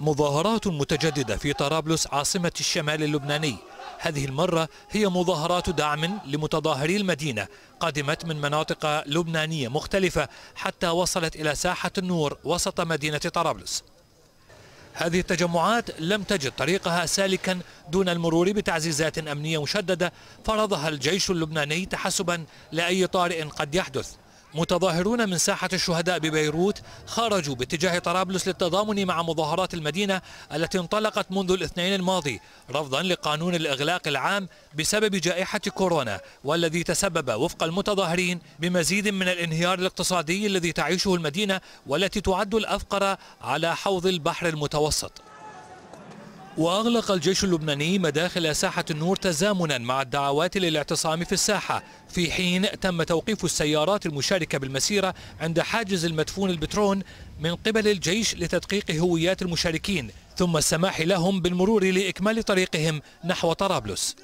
مظاهرات متجددة في طرابلس عاصمة الشمال اللبناني هذه المرة هي مظاهرات دعم لمتظاهري المدينة قادمت من مناطق لبنانية مختلفة حتى وصلت إلى ساحة النور وسط مدينة طرابلس هذه التجمعات لم تجد طريقها سالكا دون المرور بتعزيزات أمنية مشددة فرضها الجيش اللبناني تحسبا لأي طارئ قد يحدث متظاهرون من ساحة الشهداء ببيروت خرجوا باتجاه طرابلس للتضامن مع مظاهرات المدينة التي انطلقت منذ الاثنين الماضي رفضا لقانون الإغلاق العام بسبب جائحة كورونا والذي تسبب وفق المتظاهرين بمزيد من الانهيار الاقتصادي الذي تعيشه المدينة والتي تعد الأفقر على حوض البحر المتوسط وأغلق الجيش اللبناني مداخل ساحة النور تزامنا مع الدعوات للاعتصام في الساحة في حين تم توقيف السيارات المشاركة بالمسيرة عند حاجز المدفون البترون من قبل الجيش لتدقيق هويات المشاركين ثم السماح لهم بالمرور لإكمال طريقهم نحو طرابلس